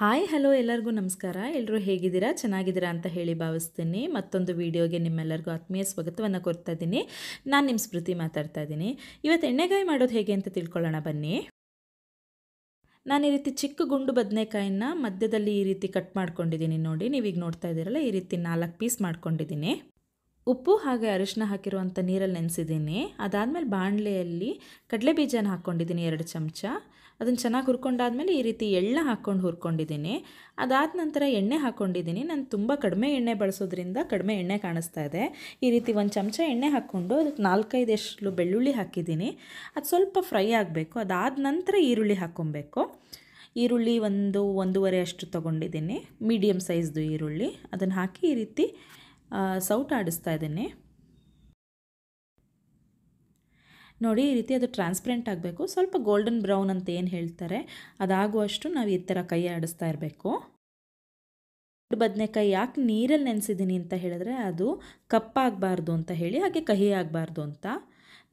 hi hello ಎಲ್ಲರಿಗೂ ನಮಸ್ಕಾರ ಎಲ್ಲರೂ ಹೇಗಿದ್ದೀರಾ ಚೆನ್ನಾಗಿದ್ದೀರಾ ಅಂತ ಹೇಳಿ ಭಾವಿಸ್ತೀನಿ ಮತ್ತೊಂದು ವಿಡಿಯೋಗೆ ನಿಮ್ಮೆಲ್ಲರಿಗೂ ಆತ್ಮೀಯ ಸ್ವಾಗತವನ್ನು ಕೊಡ್ತಾ ಇದ್ದೀನಿ ನಾನು ನಿಮ್ಮ ಸ್ಮೃತಿ ಮಾತಾಡ್ತಾ ಇದ್ದೀನಿ ಇವತ್ತು ಎಣ್ಣೆಗಾಯಿ ಮಾಡೋದು ಹೇಗೆ ಅಂತ ತಿಳ್ಕೊಳ್ಳೋಣ ಬನ್ನಿ ನಾನು ಈ ರೀತಿ ಚಿಕ್ಕ ಗುಂಡು ಬದನೆಕಾಯಿನ ಮಧ್ಯದಲ್ಲಿ ಈ ರೀತಿ ಕಟ್ ಮಾಡ್ಕೊಂಡಿದ್ದೀನಿ ನೋಡಿ ನೀವೀಗ ನೋಡ್ತಾ ಇದ್ದೀರಲ್ಲ ಈ ರೀತಿ ನಾಲ್ಕು ಪೀಸ್ ಮಾಡ್ಕೊಂಡಿದ್ದೀನಿ ಉಪ್ಪು ಹಾಗೆ ಅರಿಶಿನ ಹಾಕಿರುವಂಥ ನೀರಲ್ಲಿ ನೆನೆಸಿದ್ದೀನಿ ಅದಾದಮೇಲೆ ಬಾಣಲೆಯಲ್ಲಿ ಕಡಲೆ ಬೀಜನ ಹಾಕ್ಕೊಂಡಿದ್ದೀನಿ ಎರಡು ಚಮಚ ಅದನ್ನು ಚೆನ್ನಾಗಿ ಹುರ್ಕೊಂಡಾದಮೇಲೆ ಈ ರೀತಿ ಎಳ್ಳ ಹಾಕ್ಕೊಂಡು ಹುರ್ಕೊಂಡಿದ್ದೀನಿ ಅದಾದ ನಂತರ ಎಣ್ಣೆ ಹಾಕ್ಕೊಂಡಿದ್ದೀನಿ ನಾನು ತುಂಬ ಕಡಿಮೆ ಎಣ್ಣೆ ಬಳಸೋದ್ರಿಂದ ಕಡಿಮೆ ಎಣ್ಣೆ ಕಾಣಿಸ್ತಾ ಇದೆ ಈ ರೀತಿ ಒಂದು ಚಮಚ ಎಣ್ಣೆ ಹಾಕ್ಕೊಂಡು ಅದಕ್ಕೆ ನಾಲ್ಕೈದು ಎಷ್ಟು ಬೆಳ್ಳುಳ್ಳಿ ಹಾಕಿದ್ದೀನಿ ಅದು ಸ್ವಲ್ಪ ಫ್ರೈ ಆಗಬೇಕು ಅದಾದ ನಂತರ ಈರುಳ್ಳಿ ಹಾಕ್ಕೊಬೇಕು ಈರುಳ್ಳಿ ಒಂದು ಒಂದೂವರೆ ಅಷ್ಟು ತೊಗೊಂಡಿದ್ದೀನಿ ಮೀಡಿಯಮ್ ಸೈಜ್ದು ಈರುಳ್ಳಿ ಅದನ್ನು ಹಾಕಿ ಈ ರೀತಿ ಆಡಿಸ್ತಾ ಇದ್ದೀನಿ ನೋಡಿ ಈ ರೀತಿ ಅದು ಟ್ರಾನ್ಸ್ಪರೆಂಟ್ ಆಗಬೇಕು ಸ್ವಲ್ಪ ಗೋಲ್ಡನ್ ಬ್ರೌನ್ ಅಂತ ಏನು ಹೇಳ್ತಾರೆ ಅದಾಗುವಷ್ಟು ನಾವು ಈ ಥರ ಕೈ ಆಡಿಸ್ತಾ ಇರಬೇಕು ಬದನೆಕಾಯಿ ಯಾಕೆ ನೀರಲ್ಲಿ ನೆನೆಸಿದ್ದೀನಿ ಅಂತ ಹೇಳಿದ್ರೆ ಅದು ಕಪ್ಪಾಗಬಾರ್ದು ಅಂತ ಹೇಳಿ ಹಾಗೆ ಕಹಿ ಆಗಬಾರ್ದು ಅಂತ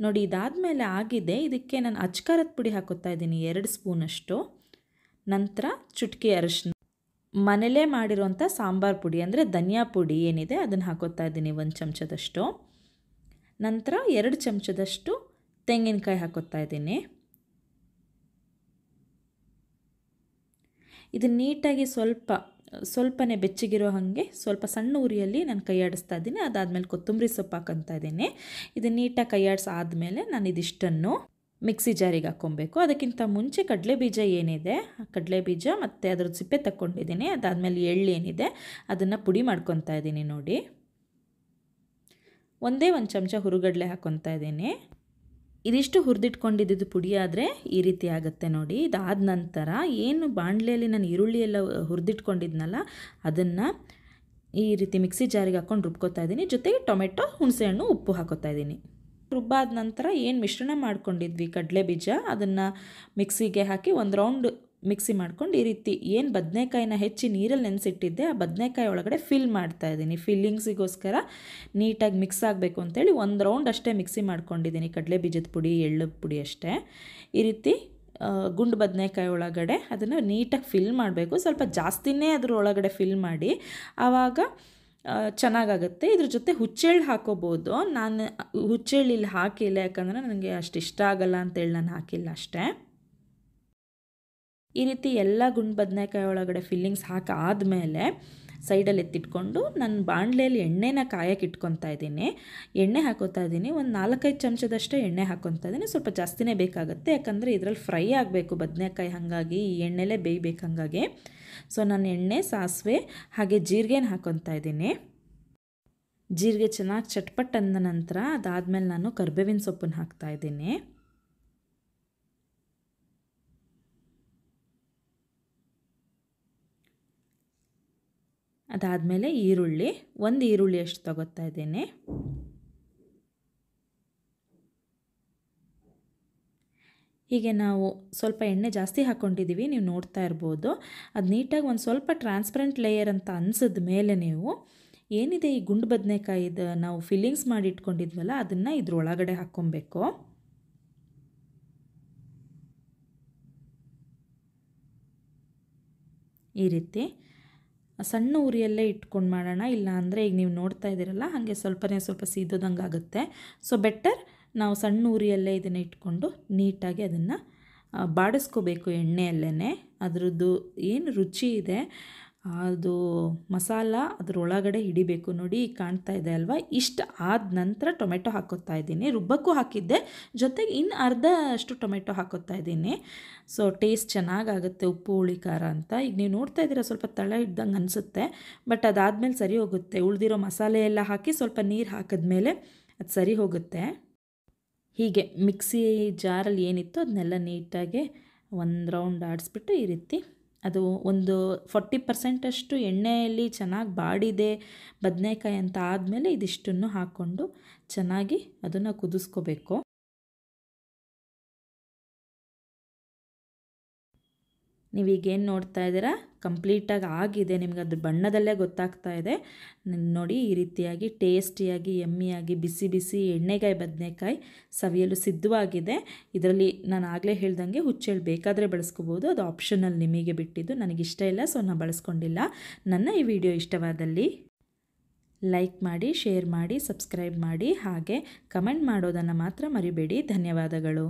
ನೋಡಿ ಇದಾದ ಮೇಲೆ ಆಗಿದೆ ಇದಕ್ಕೆ ನಾನು ಅಚ್ಕಾರದ ಪುಡಿ ಹಾಕೋತಾ ಇದ್ದೀನಿ ಎರಡು ಸ್ಪೂನಷ್ಟು ನಂತರ ಚುಟ್ಕಿ ಅರಶಿನ ಮನೆಯಲ್ಲೇ ಮಾಡಿರುವಂಥ ಸಾಂಬಾರು ಪುಡಿ ಅಂದರೆ ಧನಿಯಾ ಪುಡಿ ಏನಿದೆ ಅದನ್ನು ಹಾಕೋತಾ ಇದ್ದೀನಿ ಒಂದು ಚಮಚದಷ್ಟು ನಂತರ ಎರಡು ಚಮಚದಷ್ಟು ತೆಂಗಿನಕಾಯಿ ಹಾಕೋತಾ ಇದ್ದೀನಿ ಇದು ನೀಟಾಗಿ ಸ್ವಲ್ಪ ಸ್ವಲ್ಪನೇ ಬೆಚ್ಚಗಿರೋ ಹಾಗೆ ಸ್ವಲ್ಪ ಸಣ್ಣ ಉರಿಯಲ್ಲಿ ನಾನು ಕೈಯಾಡಿಸ್ತಾ ಇದ್ದೀನಿ ಅದಾದಮೇಲೆ ಕೊತ್ತಂಬರಿ ಸೊಪ್ಪು ಹಾಕೊತಾ ಇದ್ದೀನಿ ಇದು ನೀಟಾಗಿ ಕೈಯಾಡಿಸಾದ್ಮೇಲೆ ನಾನು ಇದಿಷ್ಟನ್ನು ಮಿಕ್ಸಿ ಜಾರಿಗೆ ಹಾಕ್ಕೊಬೇಕು ಅದಕ್ಕಿಂತ ಮುಂಚೆ ಕಡಲೆ ಬೀಜ ಏನಿದೆ ಕಡಲೆ ಬೀಜ ಮತ್ತು ಅದರ ಸಿಪ್ಪೆ ತಕ್ಕೊಂಡಿದ್ದೀನಿ ಅದಾದಮೇಲೆ ಎಳ್ಳು ಏನಿದೆ ಅದನ್ನು ಪುಡಿ ಮಾಡ್ಕೊತಾ ಇದ್ದೀನಿ ನೋಡಿ ಒಂದೇ ಒಂದು ಚಮಚ ಹುರುಗಡಲೆ ಹಾಕ್ಕೊತಾ ಇದ್ದೀನಿ ಇದಿಷ್ಟು ಹುರಿದಿಟ್ಕೊಂಡಿದ್ದು ಪುಡಿ ಆದರೆ ಈ ರೀತಿ ಆಗುತ್ತೆ ನೋಡಿ ಇದಾದ ನಂತರ ಏನು ಬಾಣಲೆಯಲ್ಲಿ ನಾನು ಈರುಳ್ಳಿ ಎಲ್ಲ ಹುರಿದಿಟ್ಕೊಂಡಿದ್ನಲ್ಲ ಅದನ್ನು ಈ ರೀತಿ ಮಿಕ್ಸಿ ಜಾರಿಗೆ ಹಾಕ್ಕೊಂಡು ರುಬ್ಕೋತಾ ಇದ್ದೀನಿ ಜೊತೆಗೆ ಟೊಮೆಟೊ ಹುಣಸೆಹಣ್ಣು ಉಪ್ಪು ಹಾಕೋತಾ ಇದ್ದೀನಿ ರುಬ್ಬಾದ ನಂತರ ಏನು ಮಿಶ್ರಣ ಮಾಡ್ಕೊಂಡಿದ್ವಿ ಕಡಲೆ ಬೀಜ ಅದನ್ನು ಮಿಕ್ಸಿಗೆ ಹಾಕಿ ಒಂದು ರೌಂಡ್ ಮಿಕ್ಸಿ ಮಾಡ್ಕೊಂಡು ಈ ರೀತಿ ಏನು ಬದನೆಕಾಯಿನ ಹೆಚ್ಚಿ ನೀರಲ್ಲಿ ನೆನೆಸಿಟ್ಟಿದ್ದೆ ಆ ಬದನೆಕಾಯಿ ಒಳಗಡೆ ಫಿಲ್ ಮಾಡ್ತಾ ಇದ್ದೀನಿ ಫಿಲ್ಲಿಂಗ್ಸಿಗೋಸ್ಕರ ನೀಟಾಗಿ ಮಿಕ್ಸ್ ಆಗಬೇಕು ಅಂತೇಳಿ ಒಂದು ರೌಂಡ್ ಅಷ್ಟೇ ಮಿಕ್ಸಿ ಮಾಡ್ಕೊಂಡಿದ್ದೀನಿ ಕಡಲೆ ಬೀಜದ ಪುಡಿ ಎಳ್ಳು ಪುಡಿ ಅಷ್ಟೇ ಈ ರೀತಿ ಗುಂಡು ಬದನೆಕಾಯಿ ಒಳಗಡೆ ಅದನ್ನು ನೀಟಾಗಿ ಫಿಲ್ ಮಾಡಬೇಕು ಸ್ವಲ್ಪ ಜಾಸ್ತಿನೇ ಅದರ ಒಳಗಡೆ ಫಿಲ್ ಮಾಡಿ ಆವಾಗ ಚೆನ್ನಾಗಾಗುತ್ತೆ ಇದ್ರ ಜೊತೆ ಹುಚ್ಚೆಳ್ಳು ಹಾಕೋಬೋದು ನಾನು ಹುಚ್ಚೆಳ್ಳು ಇಲ್ಲಿ ಹಾಕಿಲ್ಲ ಯಾಕಂದರೆ ನನಗೆ ಅಷ್ಟು ಇಷ್ಟ ಆಗಲ್ಲ ಅಂತೇಳಿ ನಾನು ಹಾಕಿಲ್ಲ ಅಷ್ಟೇ ಈ ರೀತಿ ಎಲ್ಲ ಗುಂಡು ಬದನೆಕಾಯಿ ಒಳಗಡೆ ಫಿಲ್ಲಿಂಗ್ಸ್ ಹಾಕಿ ಆದಮೇಲೆ ಸೈಡಲ್ಲಿ ಎತ್ತಿಟ್ಕೊಂಡು ನಾನು ಬಾಣಲೆಯಲ್ಲಿ ಎಣ್ಣೆನ ಕಾಯಕ್ಕೆ ಇಟ್ಕೊತಾ ಇದ್ದೀನಿ ಎಣ್ಣೆ ಹಾಕೋತಾ ಇದ್ದೀನಿ ಒಂದು ನಾಲ್ಕೈದು ಚಮಚದಷ್ಟೇ ಎಣ್ಣೆ ಹಾಕೊತಾ ಇದ್ದೀನಿ ಸ್ವಲ್ಪ ಜಾಸ್ತಿನೇ ಬೇಕಾಗುತ್ತೆ ಯಾಕಂದರೆ ಇದರಲ್ಲಿ ಫ್ರೈ ಆಗಬೇಕು ಬದನೆಕಾಯಿ ಹಾಗಾಗಿ ಈ ಎಣ್ಣೆಲೇ ಬೇಯಬೇಕು ಹಾಗಾಗಿ ಸೊ ನಾನು ಎಣ್ಣೆ ಸಾಸಿವೆ ಹಾಗೆ ಜೀರಿಗೆನ ಹಾಕೊತಾ ಇದ್ದೀನಿ ಜೀರಿಗೆ ಚೆನ್ನಾಗಿ ಚಟ್ಪಟ್ ಅಂದ ನಂತರ ಅದಾದಮೇಲೆ ನಾನು ಕರ್ಬೇವಿನ ಸೊಪ್ಪನ್ನು ಹಾಕ್ತಾಯಿದ್ದೀನಿ ಅದಾದಮೇಲೆ ಈರುಳ್ಳಿ ಒಂದು ಈರುಳ್ಳಿ ಅಷ್ಟು ತಗೋತಾ ಇದ್ದೀನಿ ಹೀಗೆ ನಾವು ಸ್ವಲ್ಪ ಎಣ್ಣೆ ಜಾಸ್ತಿ ಹಾಕ್ಕೊಂಡಿದ್ದೀವಿ ನೀವು ನೋಡ್ತಾ ಇರ್ಬೋದು ಅದು ನೀಟಾಗಿ ಒಂದು ಸ್ವಲ್ಪ ಟ್ರಾನ್ಸ್ಪರೆಂಟ್ ಲೇಯರ್ ಅಂತ ಅನ್ಸಿದ ಮೇಲೆ ನೀವು ಏನಿದೆ ಈ ಗುಂಡು ಬದನೆಕಾಯಿದು ನಾವು ಫಿಲ್ಲಿಂಗ್ಸ್ ಮಾಡಿ ಇಟ್ಕೊಂಡಿದ್ವಲ್ಲ ಅದನ್ನು ಇದ್ರೊಳಗಡೆ ಹಾಕ್ಕೊಬೇಕು ಈ ರೀತಿ ಸಣ್ಣ ಉರಿಯಲ್ಲೇ ಇಟ್ಕೊಂಡು ಮಾಡೋಣ ಇಲ್ಲ ಅಂದರೆ ಈಗ ನೀವು ನೋಡ್ತಾ ಇದ್ದೀರಲ್ಲ ಹಾಗೆ ಸ್ವಲ್ಪನೇ ಸ್ವಲ್ಪ ಸೀದೋದಂಗೆ ಆಗುತ್ತೆ ಸೊ ಬೆಟರ್ ನಾವು ಸಣ್ಣ ಉರಿಯಲ್ಲೇ ಇದನ್ನು ಇಟ್ಕೊಂಡು ನೀಟಾಗಿ ಅದನ್ನು ಬಾಡಿಸ್ಕೋಬೇಕು ಎಣ್ಣೆಯಲ್ಲೇ ಅದರದ್ದು ಏನು ರುಚಿ ಇದೆ ಅದು ಮಸಾಲ ಅದರೊಳಗಡೆ ಹಿಡಿಬೇಕು ನೋಡಿ ಕಾಣ್ತಾ ಇದೆ ಅಲ್ವಾ ಇಷ್ಟು ಆದ ನಂತರ ಟೊಮೆಟೊ ಹಾಕೋತಾ ಇದ್ದೀನಿ ರುಬ್ಬಕ್ಕೂ ಹಾಕಿದ್ದೆ ಜೊತೆಗೆ ಇನ್ನು ಅರ್ಧ ಅಷ್ಟು ಟೊಮೆಟೊ ಹಾಕೋತಾ ಇದ್ದೀನಿ ಸೊ ಟೇಸ್ಟ್ ಚೆನ್ನಾಗಾಗುತ್ತೆ ಉಪ್ಪು ಹುಳಿ ಖಾರ ಅಂತ ಈಗ ನೀವು ನೋಡ್ತಾ ಇದ್ದೀರಾ ಸ್ವಲ್ಪ ತಳ ಇದ್ದಂಗೆ ಅನಿಸುತ್ತೆ ಬಟ್ ಅದಾದಮೇಲೆ ಸರಿ ಹೋಗುತ್ತೆ ಉಳಿದಿರೋ ಮಸಾಲೆ ಎಲ್ಲ ಹಾಕಿ ಸ್ವಲ್ಪ ನೀರು ಹಾಕಿದ್ಮೇಲೆ ಅದು ಸರಿ ಹೋಗುತ್ತೆ ಹೀಗೆ ಮಿಕ್ಸಿ ಜಾರಲ್ಲಿ ಏನಿತ್ತು ಅದನ್ನೆಲ್ಲ ನೀಟಾಗಿ ಒಂದು ರೌಂಡ್ ಆಡಿಸ್ಬಿಟ್ಟು ಈ ರೀತಿ ಅದು ಒಂದು ಫಾರ್ಟಿ ಪರ್ಸೆಂಟಷ್ಟು ಎಣ್ಣೆಯಲ್ಲಿ ಚೆನ್ನಾಗಿ ಬಾಡಿದೆ ಬದನೇಕಾಯಿ ಅಂತ ಆದಮೇಲೆ ಇದಿಷ್ಟನ್ನು ಹಾಕ್ಕೊಂಡು ಚೆನ್ನಾಗಿ ಅದನ್ನು ಕುದಿಸ್ಕೋಬೇಕು ನೀವೀಗೇನು ನೋಡ್ತಾ ಇದ್ದೀರಾ ಕಂಪ್ಲೀಟಾಗಿ ಆಗಿದೆ ನಿಮ್ಗೆ ಅದ್ರ ಬಣ್ಣದಲ್ಲೇ ಗೊತ್ತಾಗ್ತಾ ಇದೆ ನೋಡಿ ಈ ರೀತಿಯಾಗಿ ಟೇಸ್ಟಿಯಾಗಿ ಎಮ್ಮಿಯಾಗಿ ಬಿಸಿ ಬಿಸಿ ಎಣ್ಣೆಗಾಯಿ ಬದನೆಕಾಯಿ ಸವಿಯಲು ಸಿದ್ಧವಾಗಿದೆ ಇದರಲ್ಲಿ ನಾನು ಆಗಲೇ ಹೇಳ್ದಂಗೆ ಹುಚ್ಚೇಳು ಬೇಕಾದರೆ ಬಳಸ್ಕೋಬೋದು ಅದು ಆಪ್ಷನಲ್ಲಿ ನಿಮಗೆ ಬಿಟ್ಟಿದ್ದು ನನಗಿಷ್ಟ ಇಲ್ಲ ಸೊ ನಾನು ಬಳಸ್ಕೊಂಡಿಲ್ಲ ನನ್ನ ಈ ವಿಡಿಯೋ ಇಷ್ಟವಾದಲ್ಲಿ ಲೈಕ್ ಮಾಡಿ ಶೇರ್ ಮಾಡಿ ಸಬ್ಸ್ಕ್ರೈಬ್ ಮಾಡಿ ಹಾಗೆ ಕಮೆಂಟ್ ಮಾಡೋದನ್ನು ಮಾತ್ರ ಮರಿಬೇಡಿ ಧನ್ಯವಾದಗಳು